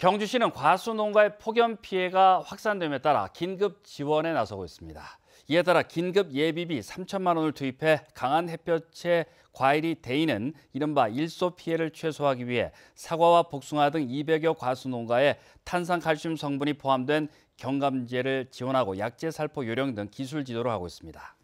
경주시는 과수 농가의 폭염 피해가 확산됨에 따라 긴급 지원에 나서고 있습니다. 이에 따라 긴급 예비비 3천만 원을 투입해 강한 햇볕에 과일이 데이는 이른바 일소 피해를 최소화하기 위해 사과와 복숭아 등 200여 과수 농가에 탄산칼슘 성분이 포함된 경감제를 지원하고 약재 살포 요령 등 기술 지도를 하고 있습니다.